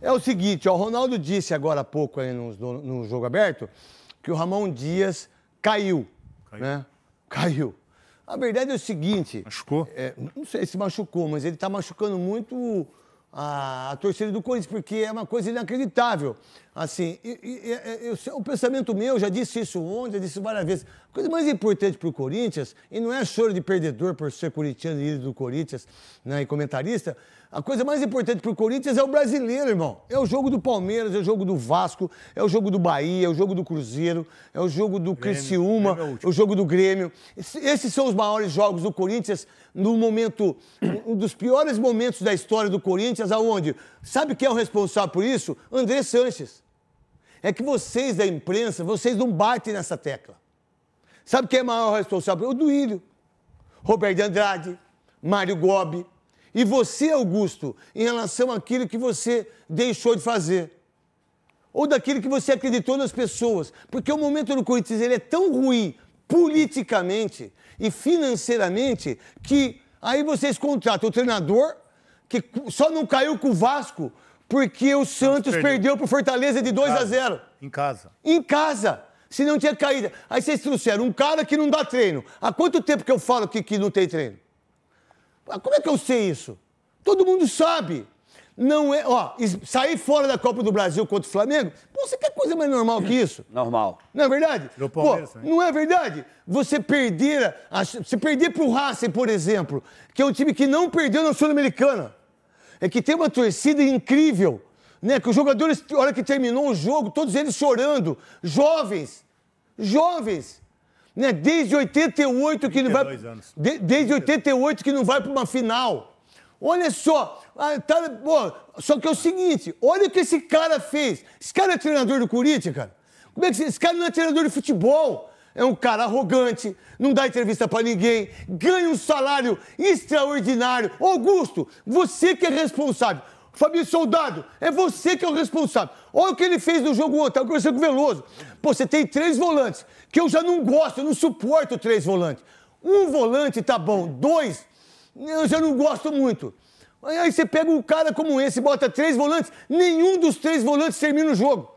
É o seguinte, ó, o Ronaldo disse agora há pouco aí no, no jogo aberto que o Ramon Dias caiu. Caiu. Né? Caiu. A verdade é o seguinte. Machucou? É, não sei se machucou, mas ele está machucando muito a, a, torcida do Corinthians, porque é uma coisa inacreditável. Assim, e, e, e, o pensamento meu, já disse isso ontem, já disse várias vezes coisa mais importante para o Corinthians, e não é choro de perdedor por ser corintiano e do Corinthians né, e comentarista, a coisa mais importante para o Corinthians é o brasileiro, irmão. É o jogo do Palmeiras, é o jogo do Vasco, é o jogo do Bahia, é o jogo do Cruzeiro, é o jogo do Criciúma, Grêmio é o jogo do Grêmio. Esses são os maiores jogos do Corinthians no momento, um dos piores momentos da história do Corinthians, aonde, sabe quem é o responsável por isso? André Sanches. É que vocês da imprensa, vocês não batem nessa tecla. Sabe quem é maior responsável? O Duílio, Roberto Andrade, Mário Gobi. E você, Augusto, em relação àquilo que você deixou de fazer. Ou daquilo que você acreditou nas pessoas. Porque o momento do Corinthians ele é tão ruim politicamente e financeiramente que aí vocês contratam o treinador que só não caiu com o Vasco porque o Santos perdeu para o Fortaleza de 2 a 0. Em casa. Em casa se não tinha caída. Aí vocês trouxeram um cara que não dá treino. Há quanto tempo que eu falo que, que não tem treino? Ah, como é que eu sei isso? Todo mundo sabe. Não é, ó, sair fora da Copa do Brasil contra o Flamengo, pô, você quer coisa mais normal que isso? Normal. Não é verdade? não é verdade? Você perder, a, se perder pro Racing, por exemplo, que é um time que não perdeu na Sul-Americana, é que tem uma torcida incrível, né? Que os jogadores, na hora que terminou o jogo, todos eles chorando, jovens, jovens. Né? Desde 88 que não vai. Anos. De, desde 88 que não vai para uma final. Olha só, ah, tá, pô, só que é o seguinte, olha o que esse cara fez. Esse cara é treinador do Corinthians, cara. Como é que esse cara não é treinador de futebol? É um cara arrogante, não dá entrevista para ninguém, ganha um salário extraordinário. Augusto, você que é responsável. Fabinho Soldado, é você que é o responsável. Olha o que ele fez no jogo ontem, eu conversei com o Veloso. Pô, você tem três volantes, que eu já não gosto, eu não suporto três volantes. Um volante tá bom, dois eu já não gosto muito. Aí você pega um cara como esse, bota três volantes, nenhum dos três volantes termina o jogo.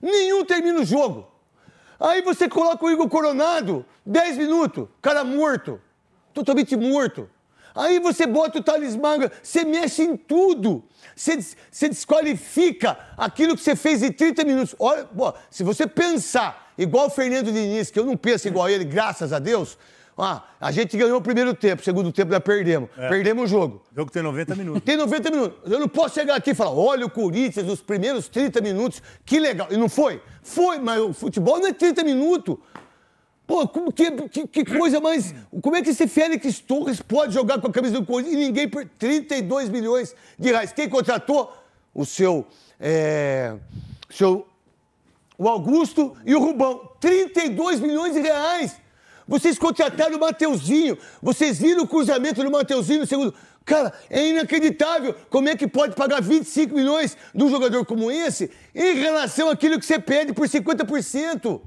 Nenhum termina o jogo. Aí você coloca o Igor Coronado, dez minutos, cara morto, totalmente morto. Aí você bota o talismã, você mexe em tudo. Você, você desqualifica aquilo que você fez em 30 minutos. Olha, pô, se você pensar igual o Fernando Diniz, que eu não penso igual ele, graças a Deus, ah, a gente ganhou o primeiro tempo, o segundo tempo nós perdemos. É. Perdemos o jogo. O jogo tem 90 minutos. Tem 90 minutos. Eu não posso chegar aqui e falar, olha o Corinthians, os primeiros 30 minutos, que legal. E não foi? Foi, mas o futebol não é 30 minutos. Pô, como que, que, que, coisa mais. Como é que esse Félix Torres pode jogar com a camisa do Corinthians e ninguém por 32 milhões de reais? Quem contratou? O seu. É, seu o Augusto e o Rubão. 32 milhões de reais! Vocês contrataram o Mateuzinho. Vocês viram o cruzamento do Mateuzinho no segundo. Cara, é inacreditável como é que pode pagar 25 milhões de um jogador como esse em relação àquilo que você pede por 50%.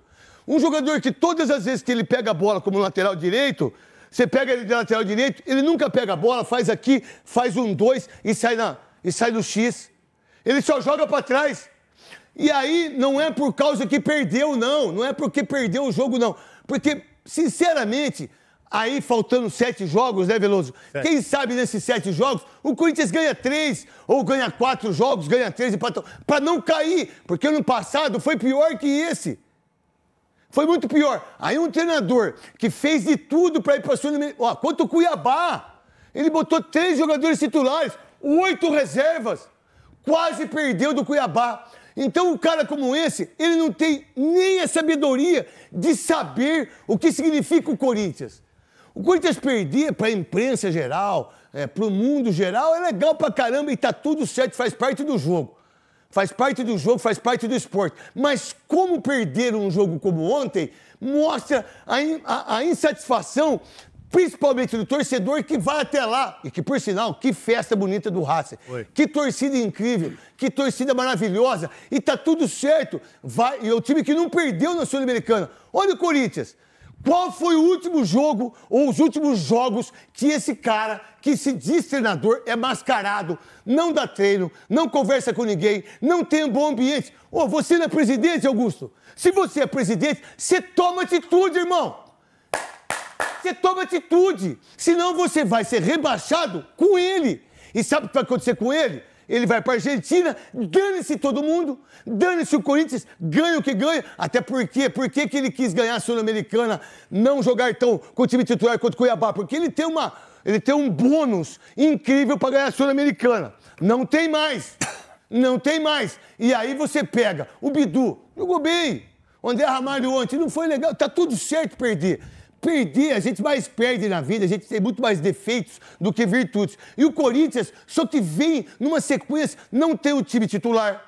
Um jogador que todas as vezes que ele pega a bola como lateral direito, você pega ele de lateral direito, ele nunca pega a bola, faz aqui, faz um dois e sai, na, e sai no X. Ele só joga para trás. E aí não é por causa que perdeu, não. Não é porque perdeu o jogo, não. Porque, sinceramente, aí faltando sete jogos, né, Veloso? Sete. Quem sabe nesses sete jogos o Corinthians ganha três, ou ganha quatro jogos, ganha três, para não cair. Porque ano passado foi pior que esse. Foi muito pior. Aí um treinador que fez de tudo para ir para o Ó, quanto o Cuiabá, ele botou três jogadores titulares, oito reservas, quase perdeu do Cuiabá. Então, um cara como esse, ele não tem nem a sabedoria de saber o que significa o Corinthians. O Corinthians perder para a imprensa geral, é, para o mundo geral, é legal para caramba e está tudo certo, faz parte do jogo faz parte do jogo, faz parte do esporte. Mas como perder um jogo como ontem mostra a, in, a, a insatisfação, principalmente do torcedor que vai até lá. E que, por sinal, que festa bonita do Racing. Que torcida incrível, que torcida maravilhosa. E tá tudo certo. Vai, e é o time que não perdeu na Sul-Americana. Olha o Corinthians. Qual foi o último jogo ou os últimos jogos que esse cara que se diz treinador é mascarado, não dá treino, não conversa com ninguém, não tem um bom ambiente? Ô, oh, você não é presidente, Augusto? Se você é presidente, você toma atitude, irmão! Você toma atitude! Senão você vai ser rebaixado com ele. E sabe o que vai acontecer com ele? ele vai para a Argentina, dane-se todo mundo, dane-se o Corinthians, ganha o que ganha, até porque, porque que ele quis ganhar a Sul-Americana, não jogar tão com o time titular contra o Cuiabá, porque ele tem uma, ele tem um bônus incrível para ganhar a Sul-Americana. Não tem mais. Não tem mais. E aí você pega o Bidu, jogou bem. O André Ramalho ontem, não foi legal, tá tudo certo perder. Perder, a gente mais perde na vida, a gente tem muito mais defeitos do que virtudes. E o Corinthians, só que vem numa sequência, não tem o time titular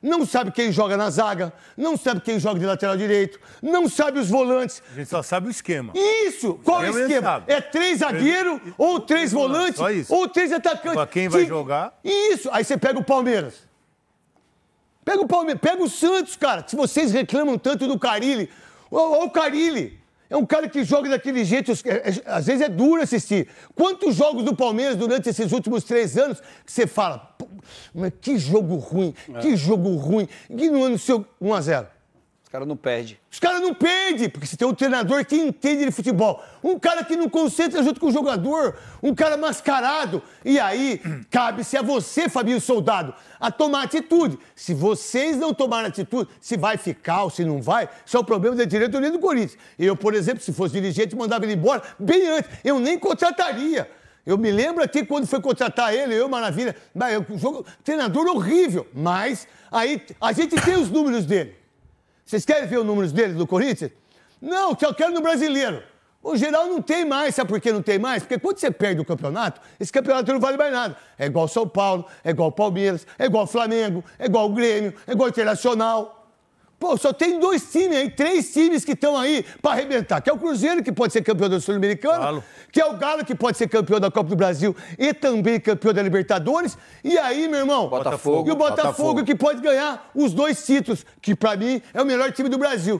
não sabe quem joga na zaga, não sabe quem joga de lateral direito, não sabe os volantes. A gente só sabe o esquema. Isso! O Qual esquema é o esquema? É três zagueiro, ou três volantes, ou três atacantes. Pra quem vai de... jogar. Isso! Aí você pega o Palmeiras. Pega o Palmeiras, pega o Santos, cara. Se vocês reclamam tanto do Carilli, olha o Carilli. É um cara que joga daquele jeito, é, é, às vezes é duro assistir. Quantos jogos do Palmeiras durante esses últimos três anos que você fala, mas que jogo ruim, é. que jogo ruim, que ano seu 1 x 0 os caras não perdem. Os caras não perdem, porque você tem um treinador que entende de futebol. Um cara que não concentra junto com o jogador. Um cara mascarado. E aí, cabe-se a é você, Fabinho Soldado, a tomar atitude. Se vocês não tomarem atitude, se vai ficar ou se não vai, isso é o problema da diretoria do Corinthians. Eu, por exemplo, se fosse dirigente, mandava ele embora bem antes. Eu nem contrataria. Eu me lembro até quando foi contratar ele, eu, Maravilha. Jogo, treinador horrível. Mas aí a gente tem os números dele. Vocês querem ver os números dele do Corinthians? Não, só quero no brasileiro. O geral não tem mais, sabe por que não tem mais? Porque quando você perde o campeonato, esse campeonato não vale mais nada. É igual São Paulo, é igual Palmeiras, é igual Flamengo, é igual Grêmio, é igual Internacional. Pô, só tem dois times aí, três times que estão aí para arrebentar. Que é o Cruzeiro, que pode ser campeão do Sul-Americano. Claro. Que é o Galo, que pode ser campeão da Copa do Brasil e também campeão da Libertadores. E aí, meu irmão? Botafogo. E o Botafogo, Botafogo. que pode ganhar os dois títulos, que para mim é o melhor time do Brasil.